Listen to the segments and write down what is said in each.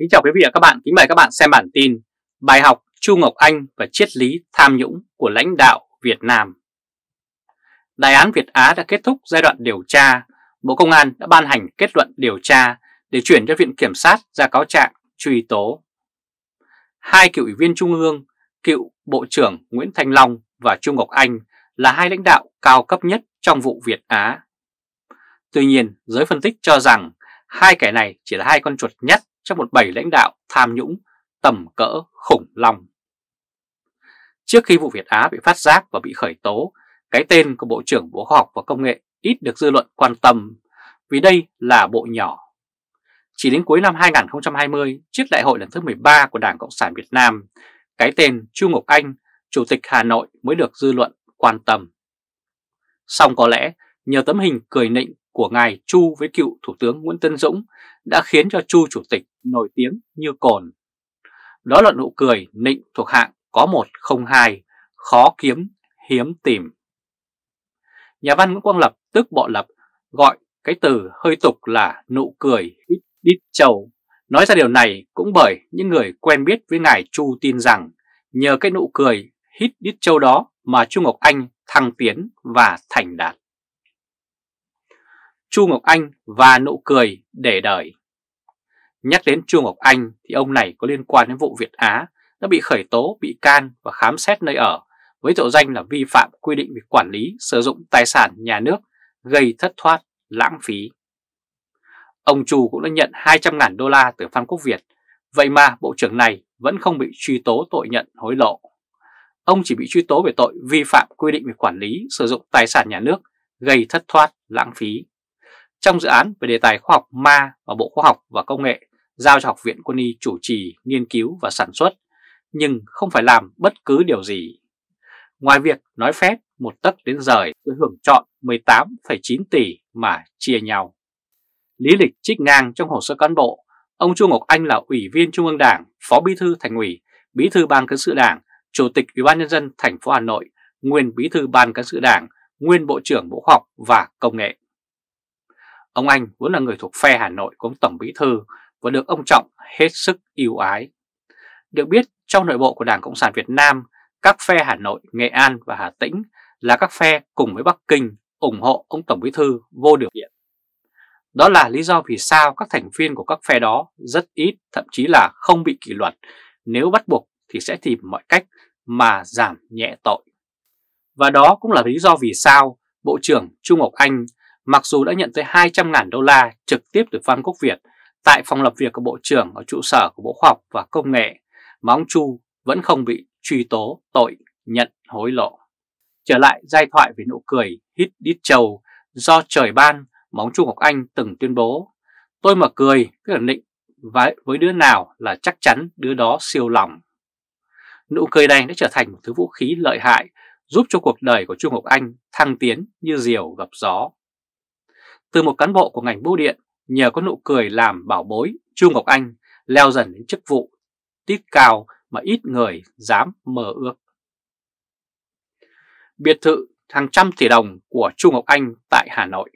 Kính chào quý vị và các bạn, kính mời các bạn xem bản tin Bài học Chu Ngọc Anh và triết lý tham nhũng của lãnh đạo Việt Nam Đại án Việt Á đã kết thúc giai đoạn điều tra Bộ Công an đã ban hành kết luận điều tra để chuyển cho Viện Kiểm sát ra cáo trạng truy tố Hai cựu ủy viên Trung ương, cựu Bộ trưởng Nguyễn Thanh Long và Chu Ngọc Anh là hai lãnh đạo cao cấp nhất trong vụ Việt Á Tuy nhiên, giới phân tích cho rằng hai kẻ này chỉ là hai con chuột nhất cho một bảy lãnh đạo tham nhũng tầm cỡ khủng long. Trước khi vụ Việt Á bị phát giác và bị khởi tố, cái tên của Bộ trưởng Bộ Khoa học và Công nghệ ít được dư luận quan tâm vì đây là bộ nhỏ. Chỉ đến cuối năm 2020, trước đại hội lần thứ 13 của Đảng Cộng sản Việt Nam, cái tên Chu Ngọc Anh, Chủ tịch Hà Nội mới được dư luận quan tâm. Song có lẽ nhờ tấm hình cười nịnh của ngài Chu với cựu Thủ tướng Nguyễn Tân Dũng đã khiến cho Chu Chủ tịch nổi tiếng như cồn. Đó là nụ cười nịnh thuộc hạng có một không hai, khó kiếm, hiếm tìm. Nhà văn Nguyễn Quang Lập tức Bộ Lập gọi cái từ hơi tục là nụ cười ít đít trầu. Nói ra điều này cũng bởi những người quen biết với ngài Chu tin rằng nhờ cái nụ cười hít đít châu đó mà Chu Ngọc Anh thăng tiến và thành đạt. Chu Ngọc Anh và nụ cười để đời Nhắc đến Chu Ngọc Anh thì ông này có liên quan đến vụ Việt Á đã bị khởi tố, bị can và khám xét nơi ở với tội danh là vi phạm quy định về quản lý sử dụng tài sản nhà nước gây thất thoát, lãng phí. Ông Chu cũng đã nhận 200.000 đô la từ Phan Quốc Việt, vậy mà bộ trưởng này vẫn không bị truy tố tội nhận hối lộ. Ông chỉ bị truy tố về tội vi phạm quy định về quản lý sử dụng tài sản nhà nước gây thất thoát, lãng phí. Trong dự án về đề tài khoa học ma và Bộ Khoa học và Công nghệ giao cho Học viện Quân y chủ trì, nghiên cứu và sản xuất, nhưng không phải làm bất cứ điều gì. Ngoài việc nói phép một tấc đến rời với hưởng chọn 18,9 tỷ mà chia nhau. Lý lịch trích ngang trong hồ sơ cán bộ, ông Chu Ngọc Anh là Ủy viên Trung ương Đảng, Phó Bí thư Thành ủy, Bí thư Ban Cán sự Đảng, Chủ tịch Ủy ban Nhân dân thành phố Hà Nội, nguyên Bí thư Ban Cán sự Đảng, nguyên Bộ trưởng Bộ Khoa học và Công nghệ. Ông Anh vốn là người thuộc phe Hà Nội của ông Tổng Bí thư, và được ông Trọng hết sức yêu ái. Được biết, trong nội bộ của Đảng Cộng sản Việt Nam, các phe Hà Nội, Nghệ An và Hà Tĩnh là các phe cùng với Bắc Kinh ủng hộ ông Tổng Bí Thư vô điều kiện. Đó là lý do vì sao các thành viên của các phe đó rất ít, thậm chí là không bị kỷ luật. Nếu bắt buộc thì sẽ tìm mọi cách mà giảm nhẹ tội. Và đó cũng là lý do vì sao Bộ trưởng Trung Ngọc Anh mặc dù đã nhận tới 200.000 đô la trực tiếp từ Phan Quốc Việt tại phòng làm việc của Bộ trưởng ở trụ sở của Bộ Khoa học và Công nghệ mà ông Chu vẫn không bị truy tố tội nhận hối lộ. Trở lại giai thoại về nụ cười hít đít trầu do trời ban mà ông Chu Ngọc Anh từng tuyên bố Tôi mà cười cứ khẳng định với đứa nào là chắc chắn đứa đó siêu lòng. Nụ cười này đã trở thành một thứ vũ khí lợi hại giúp cho cuộc đời của Trung Ngọc Anh thăng tiến như diều gặp gió. Từ một cán bộ của ngành bưu điện nhờ có nụ cười làm bảo bối Chu Ngọc Anh leo dần đến chức vụ tít cao mà ít người dám mơ ước. Biệt thự hàng trăm tỷ đồng của Chu Ngọc Anh tại Hà Nội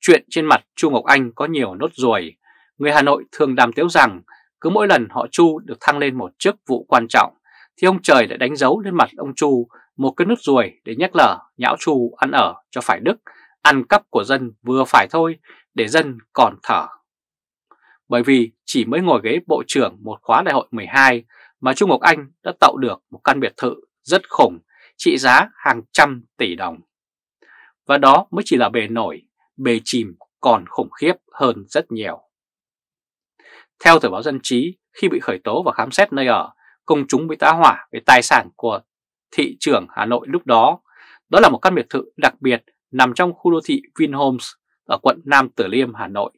Chuyện trên mặt Chu Ngọc Anh có nhiều nốt ruồi. Người Hà Nội thường đàm tiếu rằng cứ mỗi lần họ Chu được thăng lên một chức vụ quan trọng thì ông trời lại đánh dấu lên mặt ông Chu một cái nốt ruồi để nhắc lở nhão Chu ăn ở cho phải đức ăn cắp của dân vừa phải thôi để dân còn thở. Bởi vì chỉ mới ngồi ghế bộ trưởng một khóa đại hội 12 mà Trung Ngọc Anh đã tạo được một căn biệt thự rất khủng trị giá hàng trăm tỷ đồng. Và đó mới chỉ là bề nổi, bề chìm còn khủng khiếp hơn rất nhiều. Theo Thời báo Dân Trí, khi bị khởi tố và khám xét nơi ở, công chúng bị tá hỏa về tài sản của thị trưởng Hà Nội lúc đó. Đó là một căn biệt thự đặc biệt nằm trong khu đô thị Vinhomes ở quận Nam Tử Liêm, Hà Nội.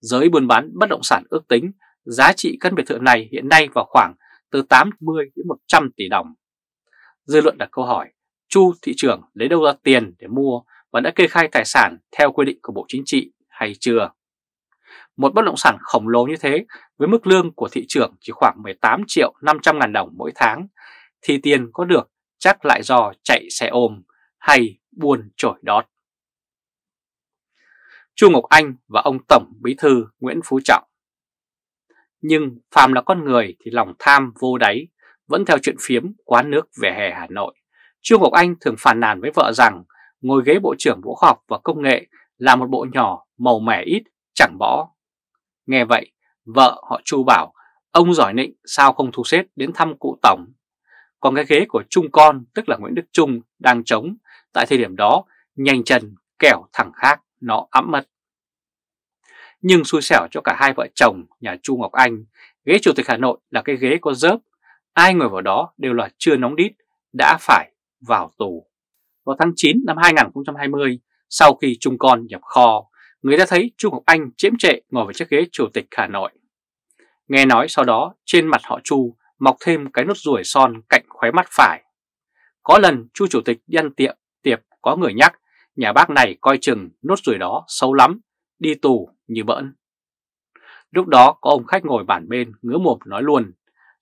Giới buôn bán bất động sản ước tính giá trị căn biệt thự này hiện nay vào khoảng từ 80 đến 100 tỷ đồng. Dư luận đặt câu hỏi, Chu thị trưởng lấy đâu ra tiền để mua và đã kê khai tài sản theo quy định của Bộ Chính trị hay chưa? Một bất động sản khổng lồ như thế với mức lương của thị trưởng chỉ khoảng 18 triệu 500 ngàn đồng mỗi tháng thì tiền có được chắc lại do chạy xe ôm hay buôn trổi đót. Chu Ngọc Anh và ông Tổng Bí Thư Nguyễn Phú Trọng. Nhưng phàm là con người thì lòng tham vô đáy, vẫn theo chuyện phiếm quán nước về hè Hà Nội. Chu Ngọc Anh thường phàn nàn với vợ rằng ngồi ghế Bộ trưởng Bộ Khoa học và Công nghệ là một bộ nhỏ màu mẻ ít chẳng bỏ. Nghe vậy, vợ họ Chu bảo ông giỏi nịnh sao không thu xếp đến thăm cụ Tổng. Còn cái ghế của Trung Con tức là Nguyễn Đức Trung đang trống, tại thời điểm đó nhanh chân kẻo thẳng khác nó ấm mật. Nhưng xui xẻo cho cả hai vợ chồng nhà Chu Ngọc Anh, ghế chủ tịch Hà Nội là cái ghế có dớp, ai ngồi vào đó đều là chưa nóng đít, đã phải vào tù. Vào tháng 9 năm 2020, sau khi chung con nhập kho, người ta thấy Chu Ngọc Anh chiếm trệ ngồi vào chiếc ghế chủ tịch Hà Nội. Nghe nói sau đó trên mặt họ Chu mọc thêm cái nốt ruồi son cạnh khóe mắt phải. Có lần Chu chủ tịch đi ăn tiệm, tiệp có người nhắc, nhà bác này coi chừng nốt ruồi đó xấu lắm, đi tù như bỡn. Lúc đó có ông khách ngồi bản bên ngứa mồm nói luôn,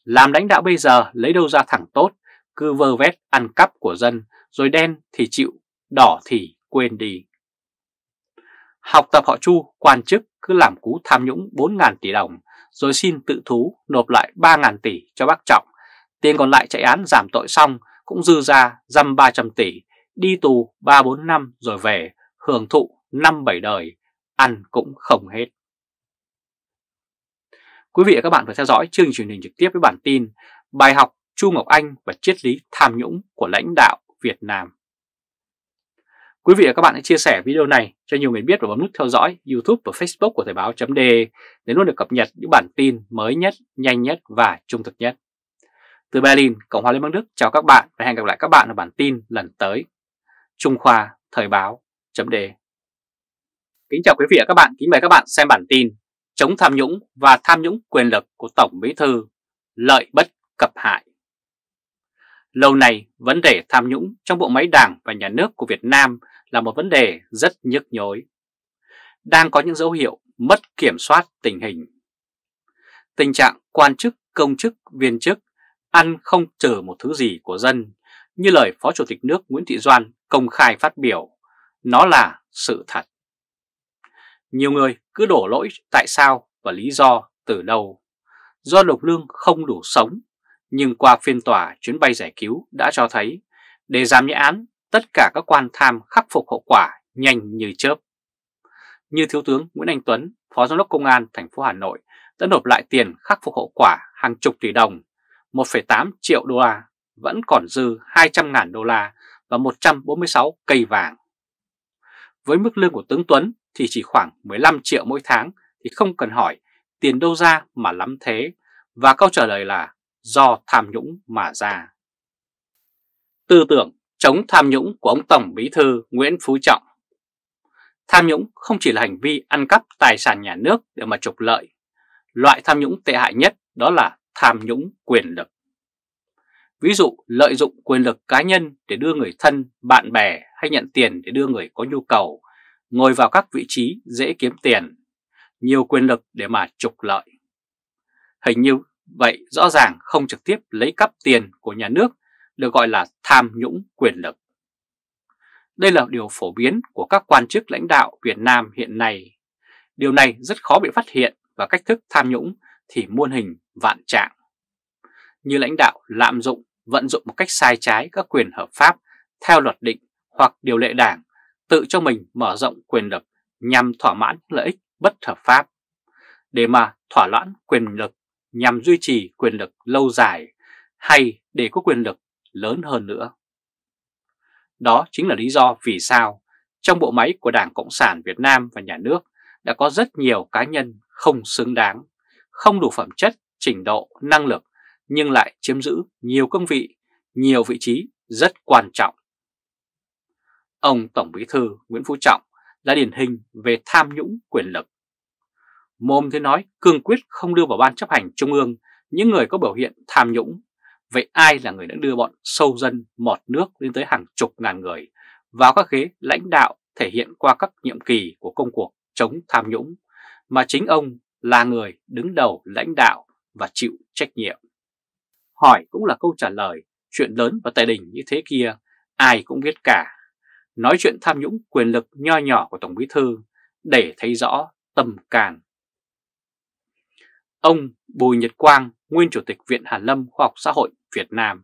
làm lãnh đạo bây giờ lấy đâu ra thẳng tốt, cứ vơ vét ăn cắp của dân, rồi đen thì chịu, đỏ thì quên đi. Học tập họ Chu, quan chức cứ làm cú tham nhũng 4.000 tỷ đồng, rồi xin tự thú nộp lại 3.000 tỷ cho bác Trọng. Tiền còn lại chạy án giảm tội xong cũng dư ra dăm 300 tỷ, đi tù 3-4 năm rồi về, hưởng thụ 5-7 đời, ăn cũng không hết. Quý vị và các bạn vừa theo dõi chương trình truyền hình trực tiếp với bản tin Bài học Chu Ngọc Anh và triết lý tham nhũng của lãnh đạo Việt Nam. Quý vị và các bạn hãy chia sẻ video này cho nhiều người biết và bấm nút theo dõi YouTube và Facebook của Thời báo.de để luôn được cập nhật những bản tin mới nhất, nhanh nhất và trung thực nhất. Từ Berlin, Cộng hòa Liên bang Đức chào các bạn và hẹn gặp lại các bạn ở bản tin lần tới. Trung Khoa Thời báo.de Kính chào quý vị và các bạn, kính mời các bạn xem bản tin Chống tham nhũng và tham nhũng quyền lực của Tổng Bí Thư Lợi bất cập hại Lâu nay, vấn đề tham nhũng trong bộ máy đảng và nhà nước của Việt Nam là một vấn đề rất nhức nhối Đang có những dấu hiệu mất kiểm soát tình hình Tình trạng quan chức, công chức, viên chức ăn không trừ một thứ gì của dân như lời Phó Chủ tịch nước Nguyễn Thị Doan công khai phát biểu Nó là sự thật nhiều người cứ đổ lỗi tại sao và lý do từ đâu. Do Lục Lương không đủ sống, nhưng qua phiên tòa chuyến bay giải cứu đã cho thấy để giảm nhẹ án, tất cả các quan tham khắc phục hậu quả nhanh như chớp. Như Thiếu tướng Nguyễn Anh Tuấn, Phó Giám đốc Công an thành phố Hà Nội đã nộp lại tiền khắc phục hậu quả hàng chục tỷ đồng, 1,8 triệu đô la, vẫn còn dư 200.000 đô la và 146 cây vàng. Với mức lương của tướng Tuấn thì chỉ khoảng 15 triệu mỗi tháng thì không cần hỏi tiền đâu ra mà lắm thế và câu trả lời là do tham nhũng mà ra. Tư tưởng chống tham nhũng của ông Tổng Bí Thư Nguyễn Phú Trọng Tham nhũng không chỉ là hành vi ăn cắp tài sản nhà nước để mà trục lợi. Loại tham nhũng tệ hại nhất đó là tham nhũng quyền lực. Ví dụ lợi dụng quyền lực cá nhân để đưa người thân, bạn bè hay nhận tiền để đưa người có nhu cầu ngồi vào các vị trí dễ kiếm tiền, nhiều quyền lực để mà trục lợi. Hình như vậy rõ ràng không trực tiếp lấy cắp tiền của nhà nước được gọi là tham nhũng quyền lực. Đây là điều phổ biến của các quan chức lãnh đạo Việt Nam hiện nay. Điều này rất khó bị phát hiện và cách thức tham nhũng thì muôn hình vạn trạng. Như lãnh đạo lạm dụng, vận dụng một cách sai trái các quyền hợp pháp theo luật định hoặc điều lệ đảng tự cho mình mở rộng quyền lực nhằm thỏa mãn lợi ích bất hợp pháp, để mà thỏa loãn quyền lực nhằm duy trì quyền lực lâu dài hay để có quyền lực lớn hơn nữa. Đó chính là lý do vì sao trong bộ máy của Đảng Cộng sản Việt Nam và nhà nước đã có rất nhiều cá nhân không xứng đáng, không đủ phẩm chất, trình độ, năng lực nhưng lại chiếm giữ nhiều cương vị, nhiều vị trí rất quan trọng. Ông Tổng Bí Thư Nguyễn Phú Trọng là điển hình về tham nhũng quyền lực. Mồm thế nói cương quyết không đưa vào ban chấp hành trung ương những người có biểu hiện tham nhũng. Vậy ai là người đã đưa bọn sâu dân mọt nước lên tới hàng chục ngàn người vào các ghế lãnh đạo thể hiện qua các nhiệm kỳ của công cuộc chống tham nhũng mà chính ông là người đứng đầu lãnh đạo và chịu trách nhiệm. Hỏi cũng là câu trả lời, chuyện lớn và tài đình như thế kia ai cũng biết cả nói chuyện tham nhũng quyền lực nho nhỏ của Tổng Bí Thư để thấy rõ tầm càn. Ông Bùi Nhật Quang, nguyên Chủ tịch Viện Hàn Lâm Khoa học Xã hội Việt Nam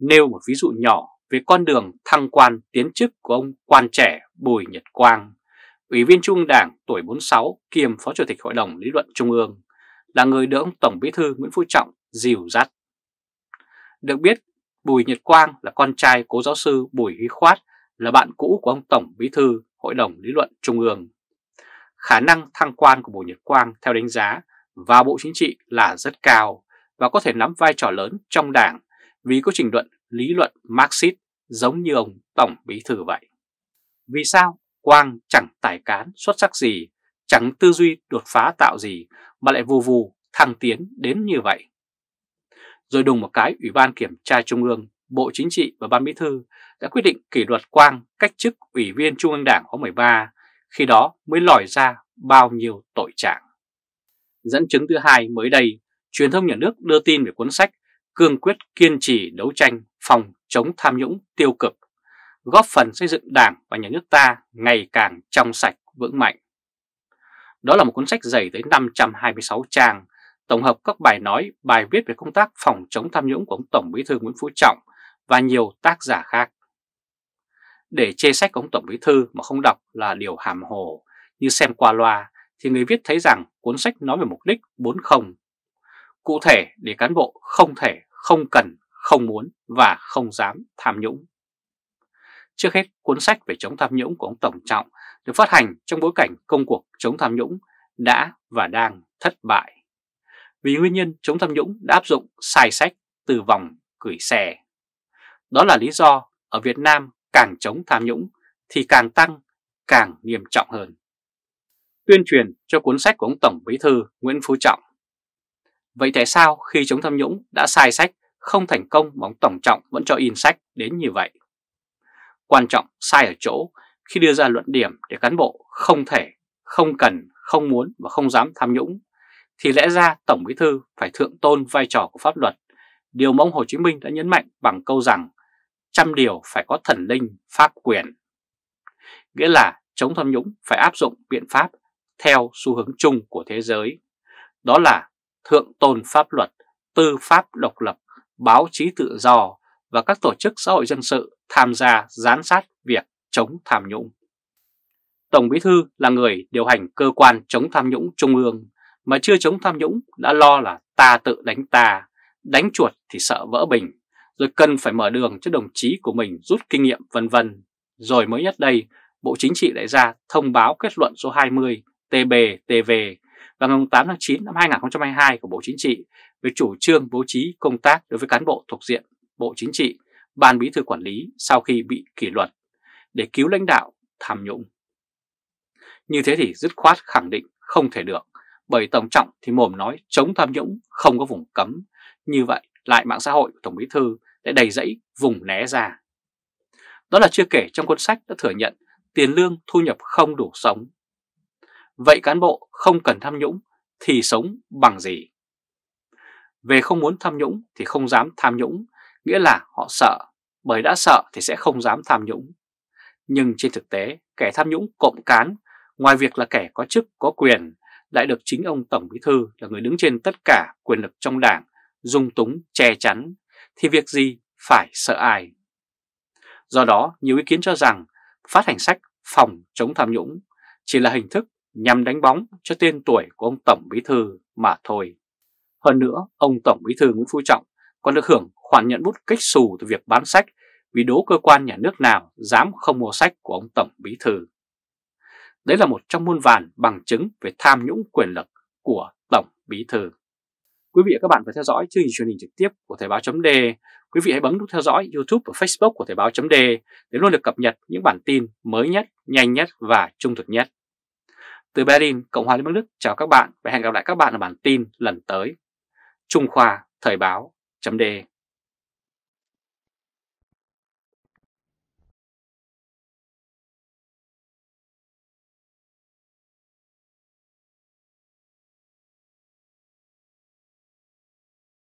nêu một ví dụ nhỏ về con đường thăng quan tiến chức của ông quan trẻ Bùi Nhật Quang, Ủy viên Trung Đảng tuổi 46 kiêm Phó Chủ tịch Hội đồng Lý luận Trung ương, là người được ông Tổng Bí thư Nguyễn Phú Trọng dìu dắt. Được biết, Bùi Nhật Quang là con trai cố giáo sư Bùi Huy Khoát là bạn cũ của ông Tổng Bí Thư Hội đồng Lý luận Trung ương. Khả năng thăng quan của Bùi Nhật Quang theo đánh giá vào Bộ Chính trị là rất cao và có thể nắm vai trò lớn trong đảng vì có trình luận lý luận Marxist giống như ông Tổng Bí Thư vậy. Vì sao Quang chẳng tài cán xuất sắc gì, chẳng tư duy đột phá tạo gì mà lại vù vù thăng tiến đến như vậy? rồi đùng một cái Ủy ban Kiểm tra Trung ương, Bộ Chính trị và Ban Bí Thư đã quyết định kỷ luật Quang cách chức Ủy viên Trung ương Đảng khóa 13, khi đó mới lòi ra bao nhiêu tội trạng. Dẫn chứng thứ hai mới đây, truyền thông nhà nước đưa tin về cuốn sách Cương quyết kiên trì đấu tranh phòng chống tham nhũng tiêu cực, góp phần xây dựng Đảng và nhà nước ta ngày càng trong sạch vững mạnh. Đó là một cuốn sách dày tới 526 trang, tổng hợp các bài nói, bài viết về công tác phòng chống tham nhũng của ông Tổng Bí thư Nguyễn Phú Trọng và nhiều tác giả khác. Để chê sách của ông Tổng Bí thư mà không đọc là điều hàm hồ, như xem qua loa thì người viết thấy rằng cuốn sách nói về mục đích 40. Cụ thể để cán bộ không thể, không cần, không muốn và không dám tham nhũng. Trước hết, cuốn sách về chống tham nhũng của ông Tổng Trọng được phát hành trong bối cảnh công cuộc chống tham nhũng đã và đang thất bại vì nguyên nhân chống tham nhũng đã áp dụng sai sách từ vòng gửi xe. Đó là lý do ở Việt Nam càng chống tham nhũng thì càng tăng, càng nghiêm trọng hơn. Tuyên truyền cho cuốn sách của ông Tổng Bí Thư Nguyễn Phú Trọng Vậy tại sao khi chống tham nhũng đã sai sách không thành công mà ông Tổng Trọng vẫn cho in sách đến như vậy? Quan trọng sai ở chỗ khi đưa ra luận điểm để cán bộ không thể, không cần, không muốn và không dám tham nhũng thì lẽ ra Tổng Bí Thư phải thượng tôn vai trò của pháp luật. Điều mà ông Hồ Chí Minh đã nhấn mạnh bằng câu rằng trăm điều phải có thần linh pháp quyền. Nghĩa là chống tham nhũng phải áp dụng biện pháp theo xu hướng chung của thế giới. Đó là thượng tôn pháp luật, tư pháp độc lập, báo chí tự do và các tổ chức xã hội dân sự tham gia giám sát việc chống tham nhũng. Tổng Bí Thư là người điều hành cơ quan chống tham nhũng trung ương, mà chưa chống tham nhũng đã lo là ta tự đánh ta, đánh chuột thì sợ vỡ bình, rồi cần phải mở đường cho đồng chí của mình rút kinh nghiệm vân vân. Rồi mới nhất đây, Bộ Chính trị lại ra thông báo kết luận số 20 TB-TV và ngày 8 tháng 9 năm 2022 của Bộ Chính trị về chủ trương bố trí công tác đối với cán bộ thuộc diện Bộ Chính trị, Ban Bí thư Quản lý sau khi bị kỷ luật để cứu lãnh đạo tham nhũng. Như thế thì dứt khoát khẳng định không thể được bởi Tổng Trọng thì mồm nói chống tham nhũng không có vùng cấm, như vậy lại mạng xã hội của Tổng Bí Thư lại đầy dẫy vùng né ra. Đó là chưa kể trong cuốn sách đã thừa nhận tiền lương thu nhập không đủ sống. Vậy cán bộ không cần tham nhũng thì sống bằng gì? Về không muốn tham nhũng thì không dám tham nhũng, nghĩa là họ sợ, bởi đã sợ thì sẽ không dám tham nhũng. Nhưng trên thực tế, kẻ tham nhũng cộng cán, ngoài việc là kẻ có chức có quyền, lại được chính ông Tổng Bí Thư là người đứng trên tất cả quyền lực trong đảng, dung túng, che chắn, thì việc gì phải sợ ai? Do đó, nhiều ý kiến cho rằng phát hành sách phòng chống tham nhũng chỉ là hình thức nhằm đánh bóng cho tên tuổi của ông Tổng Bí Thư mà thôi. Hơn nữa, ông Tổng Bí Thư Nguyễn Phú Trọng còn được hưởng khoản nhận bút cách xù từ việc bán sách vì đố cơ quan nhà nước nào dám không mua sách của ông Tổng Bí Thư. Đấy là một trong muôn vàn bằng chứng về tham nhũng quyền lực của Tổng Bí Thư. Quý vị và các bạn vừa theo dõi chương trình truyền hình trực tiếp của Thời báo chấm Quý vị hãy bấm nút theo dõi YouTube và Facebook của Thời báo chấm để luôn được cập nhật những bản tin mới nhất, nhanh nhất và trung thực nhất. Từ Berlin, Cộng hòa Liên bang Đức chào các bạn và hẹn gặp lại các bạn ở bản tin lần tới. Trung Khoa Thời báo chấm